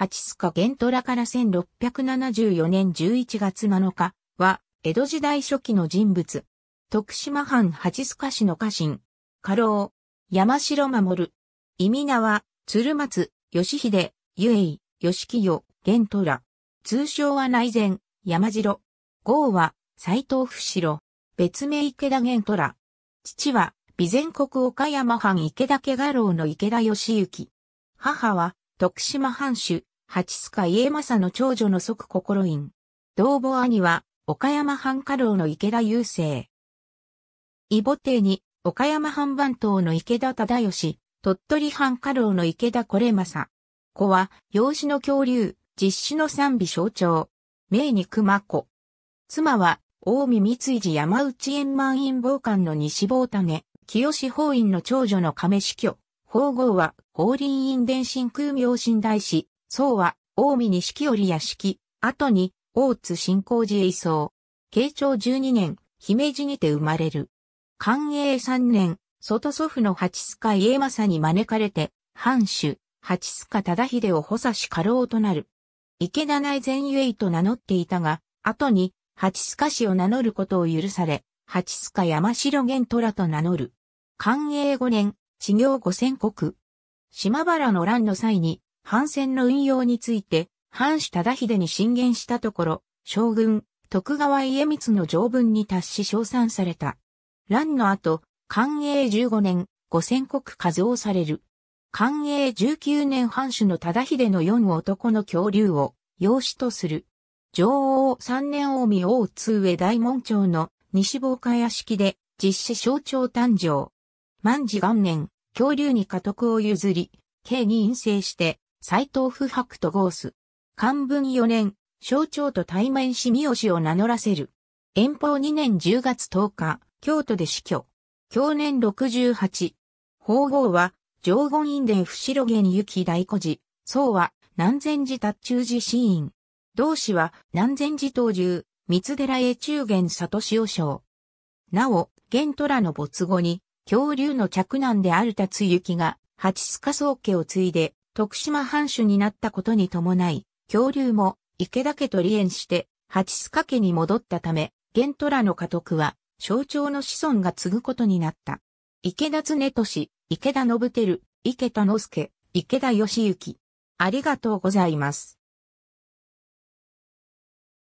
八須賀玄虎から1674年11月7日は、江戸時代初期の人物。徳島藩八須賀市の家臣、家老、山城守。意味名は、鶴松、義秀、ゆえい、義清、玄虎。通称は内前、山城。号は、斎藤不城。別名池田玄虎。父は、備前国岡山藩池田家家老の池田義行。母は、徳島藩主、八須賀家政の長女の即心院。同母兄は、岡山藩家老の池田雄生。異母邸に、岡山藩番頭の池田忠義、鳥取藩家老の池田これ政。子は、養子の恐竜、実子の賛美象徴。名に熊子。妻は、近江三井寺山内円満院傍観の西坊種、清志法院の長女の亀死居。法号は、法輪院伝心空明神大師、宋は、近江季織屋敷、後に、大津新興寺へ移送。慶長十二年、姫路にて生まれる。寛永三年、外祖父の八須賀家政に招かれて、藩主、八須賀忠秀を補佐し家老となる。池田内前ゆえと名乗っていたが、後に、八須賀氏を名乗ることを許され、八須賀山城玄虎と名乗る。寛永五年、治行五千国。島原の乱の際に、反戦の運用について、藩主忠秀に進言したところ、将軍、徳川家光の条文に達し称賛された。乱の後、寛永15年、五千国数をされる。寛永19年藩主の忠秀の四男の恐竜を養子とする。女王三年大未王通上大門町の西坊家屋敷で実施象徴誕生。万事元年、恐竜に家督を譲り、刑に陰性して、斎藤不白とゴース。漢文4年、省庁と対面し三好を名乗らせる。遠方2年10月10日、京都で死去。去年68。法号は、上言院伝不白源行き大古寺。宋は、南禅寺達中寺寺院。同氏は、南禅寺東住、三寺永中元里潮章。なお、玄虎の没後に、恐竜の嫡男である達行が、八須賀宗家を継いで、徳島藩主になったことに伴い、恐竜も池田家と離縁して、八須賀家に戻ったため、源虎の家督は、象徴の子孫が継ぐことになった。池田恒俊、池田信輝、池田之助、池田義行。ありがとうございます。